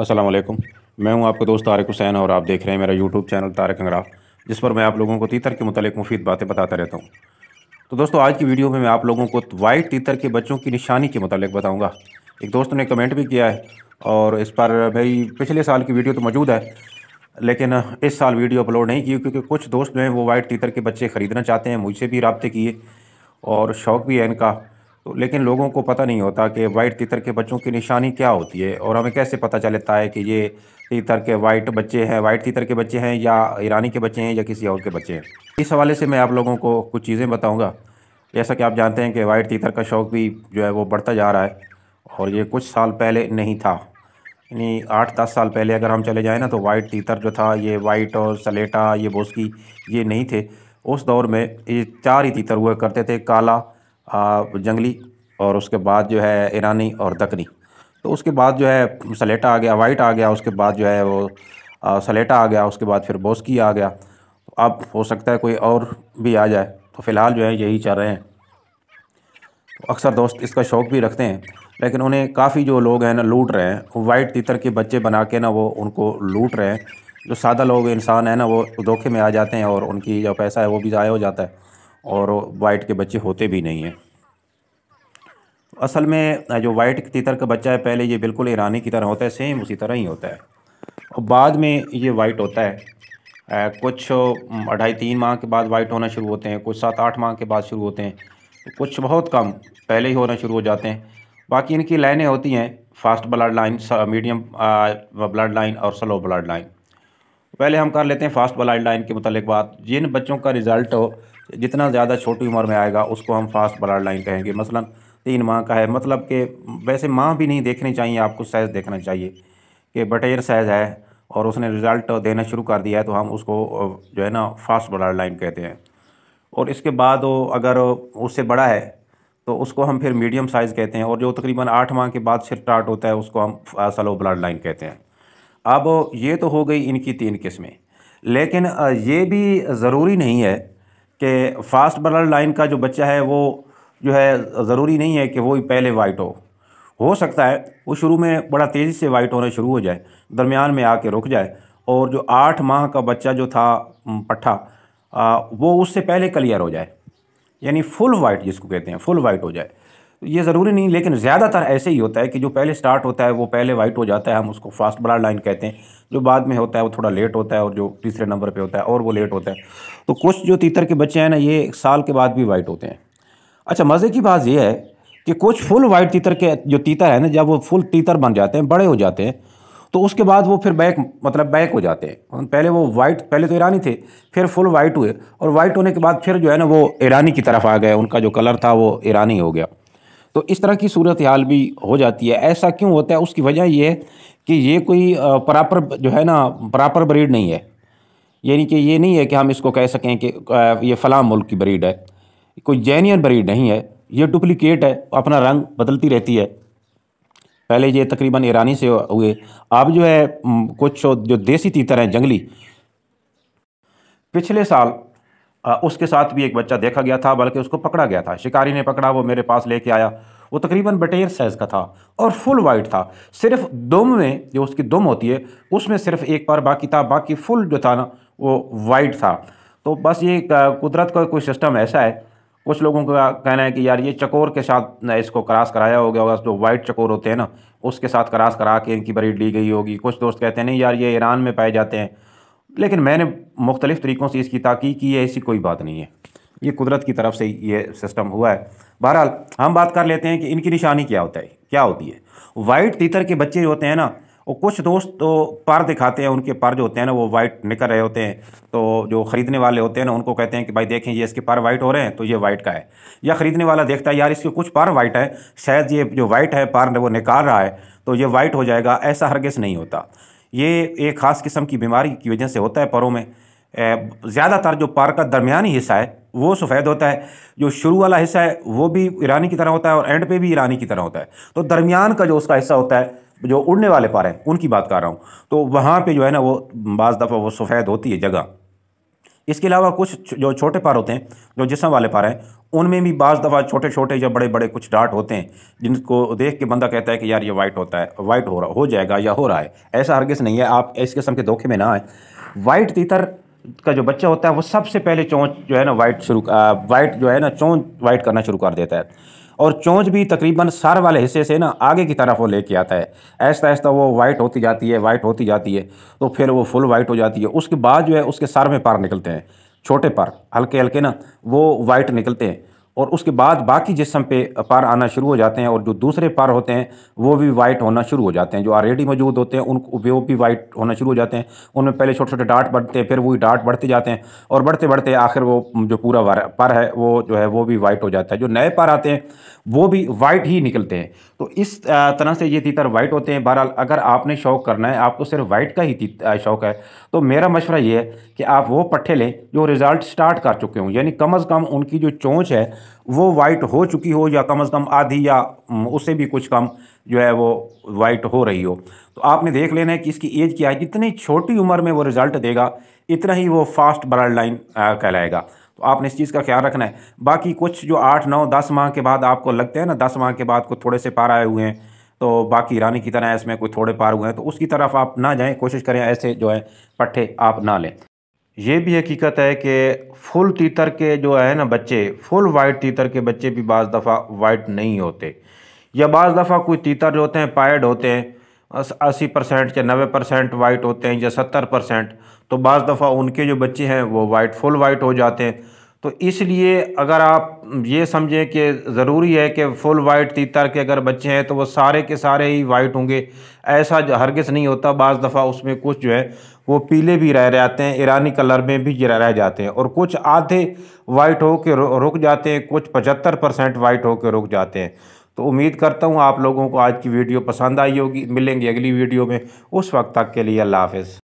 असलम मैं हूं आपका दोस्त तारक हुसैन और आप देख रहे हैं मेरा यूट्यूब चैनल तारक अंगरा जिस पर मैं आप लोगों को तीतर के मतलब मुफीद बातें बताता रहता हूं तो दोस्तों आज की वीडियो में मैं आप लोगों को वाइट तीतर के बच्चों की निशानी के मतलब बताऊँगा एक दोस्त ने कमेंट भी किया है और इस पर मेरी पिछले साल की वीडियो तो मौजूद है लेकिन इस साल वीडियो अपलोड नहीं की क्योंकि कुछ दोस्त जो हैं वो वाइट तीतर के बच्चे ख़रीदना चाहते हैं मुझसे भी रबते किए और शौक़ भी है इनका तो लेकिन लोगों को पता नहीं होता कि वाइट तितर के बच्चों की निशानी क्या होती है और हमें कैसे पता चलता है कि ये तीतर के वाइट बच्चे हैं वाइट तीतर के बच्चे हैं या ईरानी के बच्चे हैं या किसी और के बच्चे हैं इस हवाले से मैं आप लोगों को कुछ चीज़ें बताऊँगा जैसा कि आप जानते हैं कि वाइट तीतर का शौक़ भी जो है वो बढ़ता जा रहा है और ये कुछ साल पहले नहीं था यानी आठ दस साल पहले अगर हम चले जाएँ ना तो वाइट तीतर जो था ये वाइट और सलेटा ये बोस्की ये नहीं थे उस दौर में ये चार ही तीतर हुआ करते थे काला जंगली और उसके बाद जो है ईरानी और दकनी तो उसके बाद जो है सलेटा आ गया वाइट आ गया उसके बाद जो है वो सलेटा आ गया उसके बाद फिर बोस्की आ गया अब हो सकता है कोई और भी आ जाए तो फ़िलहाल जो है यही चल रहे हैं तो अक्सर दोस्त इसका शौक़ भी रखते हैं लेकिन उन्हें काफ़ी जो लोग हैं ना लूट रहे हैं वाइट तितर के बच्चे बना के ना वो उनको लूट रहे हैं जो सादा लोग इंसान हैं ना वो धोखे में आ जाते हैं और उनकी जो पैसा है वो भी ज़ाया हो जाता है और वाइट के बच्चे होते भी नहीं हैं असल में जो वाइट तीतर का बच्चा है पहले ये बिल्कुल ईरानी की तरह होता है सेम उसी तरह ही होता है और बाद में ये वाइट होता है आ, कुछ अढ़ाई तीन माह के बाद वाइट होना शुरू होते हैं कुछ सात आठ माह के बाद शुरू होते हैं तो कुछ बहुत कम पहले ही होना शुरू हो जाते हैं बाकी इनकी लाइनें होती हैं fast blood line medium blood line और स्लो ब्लड लाइन पहले हम कर लेते हैं फास्ट ब्लड लाइन के मतलब बात जिन बच्चों का रिज़ल्ट जितना ज़्यादा छोटी उम्र में आएगा उसको हम फास्ट ब्लड लाइन कहेंगे मसलन तीन माह का है मतलब कि वैसे माह भी नहीं देखनी चाहिए आपको साइज़ देखना चाहिए कि बटेर साइज़ है और उसने रिज़ल्ट देना शुरू कर दिया है तो हम उसको जो है ना फास्ट ब्लड लाइन कहते हैं और इसके बाद वो अगर उससे बड़ा है तो उसको हम फिर मीडियम साइज़ कहते हैं और जो तकरीबन आठ माह के बाद सिर स्टार्ट होता है उसको हम स्लो ब्लड लाइन कहते हैं अब ये तो हो गई इनकी तीन किस्में लेकिन ये भी ज़रूरी नहीं है कि फास्ट ब्लड लाइन का जो बच्चा है वो जो है ज़रूरी नहीं है कि वो ही पहले वाइट हो हो सकता है वो शुरू में बड़ा तेज़ी से वाइट होना शुरू हो जाए दरमियान में आके रुक जाए और जो आठ माह का बच्चा जो था पट्ठा वो उससे पहले क्लियर हो जाए यानी फुल वाइट जिसको कहते हैं फुल वाइट हो जाए ये ज़रूरी नहीं लेकिन ज़्यादातर ऐसे ही होता है कि जो पहले स्टार्ट होता है वो पहले वाइट हो जाता है हम उसको फास्ट ब्लड लाइन कहते हैं जो बाद में होता है वो थोड़ा लेट होता है और जो तीसरे नंबर पे होता है और वो लेट होता है तो कुछ जो तीतर के बच्चे हैं ना ये साल के बाद भी वाइट होते हैं अच्छा मज़े की बात यह है कि कुछ फुल वाइट तीतर के जो तीतर है ना जब वो फुल तीतर बन जाते हैं बड़े हो जाते हैं तो उसके बाद वो फिर बैक मतलब बैक हो जाते हैं पहले वो वाइट पहले तो ईरानी थे फिर फुल वाइट हुए और वाइट होने के बाद फिर जो है ना वो ईरानी की तरफ आ गए उनका जो कलर था वो ईरानी हो गया तो इस तरह की सूरत हाल भी हो जाती है ऐसा क्यों होता है उसकी वजह यह है कि ये कोई प्रॉपर जो है ना प्रॉपर ब्रीड नहीं है यानी कि ये नहीं है कि हम इसको कह सकें कि ये फ़लाँ मुल्क की ब्रीड है कोई जैनियन ब्रीड नहीं है ये डुप्लीकेट है अपना रंग बदलती रहती है पहले ये तकरीबन ईरानी से हुए अब जो है कुछ जो देसी तीतर हैं जंगली पिछले साल उसके साथ भी एक बच्चा देखा गया था बल्कि उसको पकड़ा गया था शिकारी ने पकड़ा वो मेरे पास लेके आया वो तकरीबन बटेर साइज़ का था और फुल वाइट था सिर्फ दुम में जो उसकी दुम होती है उसमें सिर्फ एक बार बाकी था बाकी फुल जो था ना वो वाइट था तो बस ये कुदरत का कोई सिस्टम ऐसा है कुछ लोगों का कहना है कि यार ये चकोर के साथ इसको क्रास कराया हो गया होगा जो वाइट चकोर होते हैं ना उसके साथ क्रास करा के इनकी बरीड ली गई होगी कुछ दोस्त कहते हैं नहीं यार ये ईरान में पाए जाते हैं लेकिन मैंने मुख्तलिफ़ तरीक़ों से इसकी ताकी की है ऐसी कोई बात नहीं है ये कुदरत की तरफ से ये सिस्टम हुआ है बहरहाल हम बात कर लेते हैं कि इनकी निशानी क्या होता है क्या होती है वाइट तीतर के बच्चे होते हैं ना और कुछ दोस्त तो पार दिखाते हैं उनके पार जो होते हैं ना वो वाइट निकल रहे होते हैं तो जो ख़रीदने वाले होते हैं ना उनको कहते हैं कि भाई देखें ये इसके पार वाइट हो रहे हैं तो ये वाइट का है या ख़रीदने वाला देखता है यार इसके कुछ पार वाइट है शायद ये जो वाइट है पार वो निकाल रहा है तो ये वाइट हो जाएगा ऐसा हरगिज़ नहीं होता ये एक ख़ास किस्म की बीमारी की वजह से होता है परों में ज़्यादातर जो पार का दरमियानी हिस्सा है वो सफ़ेद होता है जो शुरू वाला हिस्सा है वो भी ईरानी की तरह होता है और एंड पे भी ईरानी की तरह होता है तो दरमियान का जो उसका हिस्सा होता है जो उड़ने वाले पारे हैं उनकी बात कर रहा हूँ तो वहाँ पर जो है ना वो बज़ दफ़ा वो सफ़ेद होती है जगह इसके अलावा कुछ जो छोटे पार होते हैं जो जिसम वाले पार हैं उनमें भी बाज़ दफ़ा छोटे छोटे या बड़े बड़े कुछ डार्ट होते हैं जिनको देख के बंदा कहता है कि यार ये वाइट होता है वाइट हो रहा हो जाएगा या हो रहा है ऐसा हरगिज़ नहीं है आप इस किस्म के धोखे में ना आए वाइट तीतर का जो बच्चा होता है वो सबसे पहले चोंच जो है ना वाइट शुरू वाइट जो है ना चोंच वाइट करना शुरू कर देता है और चोंच भी तकरीबन सर वाले हिस्से से ना आगे की तरफ वो लेके आता है ऐसा ऐसा वो वाइट होती जाती है वाइट होती जाती है तो फिर वो फुल वाइट हो जाती है उसके बाद जो है उसके सर में पार निकलते हैं छोटे पार हल्के हल्के ना वो वाइट निकलते हैं और उसके बाद बाकी जिसम पे पार आना शुरू हो जाते हैं और जो दूसरे पार होते हैं वो भी वाइट होना शुरू हो जाते हैं जो ऑलरेडी मौजूद होते हैं उनको वो भी वाइट होना शुरू हो जाते हैं उनमें पहले छोटे छोटे डाट बढ़ते हैं फिर वही डाट बढ़ते जाते हैं और बढ़ते बढ़ते आखिर वो जो पूरा पार है वो जो है वो भी वाइट हो जाता है जो नए पार आते हैं वो भी वाइट ही निकलते हैं तो इस तरह से ये तीतर वाइट होते हैं बहरहाल अगर आपने शौक करना है आपको सिर्फ वाइट का ही शौक है तो मेरा मशवरा ये है कि आप वो पट्ठे लें जो रिज़ल्ट स्टार्ट कर चुके हों यानी कम अज़ कम उनकी जो चोंच है वो वाइट हो चुकी हो या कम से कम आधी या उससे भी कुछ कम जो है वो वाइट हो रही हो तो आपने देख लेना है कि इसकी एज क्या है जितनी छोटी उम्र में वो रिज़ल्ट देगा इतना ही वो फास्ट ब्लड लाइन कहलाएगा तो आपने इस चीज़ का ख्याल रखना है बाकी कुछ जो आठ नौ दस माह के बाद आपको लगते हैं ना दस माह के बाद कुछ थोड़े से पार आए हुए हैं तो बाकी ईरानी की तरह इसमें कोई थोड़े पार हुए हैं तो उसकी तरफ आप ना जाएं कोशिश करें ऐसे जो है पट्ठे आप ना लें ये भी हकीकत है कि फुल तीतर के जो है ना बच्चे फुल वाइट तीतर के बच्चे भी बज़ दफ़ा वाइट नहीं होते या बज़ दफ़ा कोई तीतर जो होते हैं पायड होते हैं अस्सी परसेंट या नबे परसेंट वाइट होते हैं या सत्तर परसेंट तो बज़ दफ़ा उनके जो बच्चे हैं वो वाइट फुल वाइट हो जाते हैं तो इसलिए अगर आप ये समझें कि ज़रूरी है कि फुल वाइट तीतर के अगर बच्चे हैं तो वो सारे के सारे ही वाइट होंगे ऐसा हरगिस नहीं होता बज़ दफ़ा उसमें कुछ जो है वो पीले भी रह जाते हैं ईरानी कलर में भी रह जाते हैं और कुछ आधे वाइट हो के रुक जाते हैं कुछ पचहत्तर परसेंट वाइट हो के रुक जाते हैं तो उम्मीद करता हूँ आप लोगों को आज की वीडियो पसंद आई होगी मिलेंगी अगली वीडियो में उस वक्त तक के लिए अल्लाह हाफिज़